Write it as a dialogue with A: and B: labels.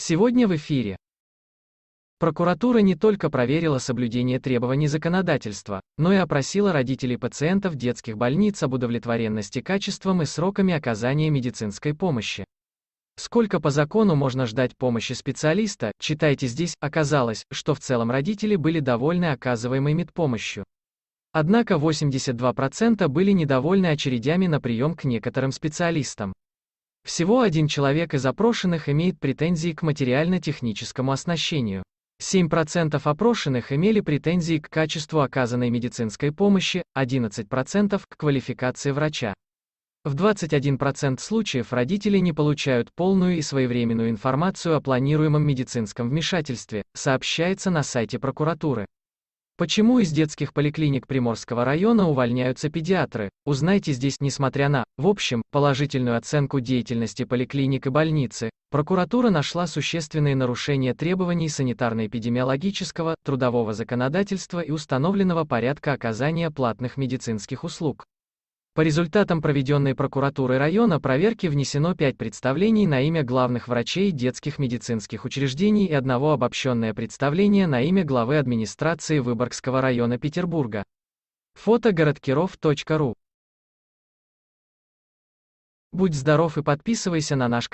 A: Сегодня в эфире. Прокуратура не только проверила соблюдение требований законодательства, но и опросила родителей пациентов детских больниц об удовлетворенности качеством и сроками оказания медицинской помощи. Сколько по закону можно ждать помощи специалиста, читайте здесь, оказалось, что в целом родители были довольны оказываемой медпомощью. Однако 82% были недовольны очередями на прием к некоторым специалистам. Всего один человек из опрошенных имеет претензии к материально-техническому оснащению. 7% опрошенных имели претензии к качеству оказанной медицинской помощи, 11% к квалификации врача. В 21% случаев родители не получают полную и своевременную информацию о планируемом медицинском вмешательстве, сообщается на сайте прокуратуры. Почему из детских поликлиник Приморского района увольняются педиатры? Узнайте здесь, несмотря на, в общем, положительную оценку деятельности поликлиник и больницы, прокуратура нашла существенные нарушения требований санитарно-эпидемиологического, трудового законодательства и установленного порядка оказания платных медицинских услуг. По результатам проведенной прокуратурой района проверки внесено 5 представлений на имя главных врачей детских медицинских учреждений и одного обобщенное представление на имя главы администрации Выборгского района Петербурга. Фото городкиров.ру Будь здоров и подписывайся на наш канал.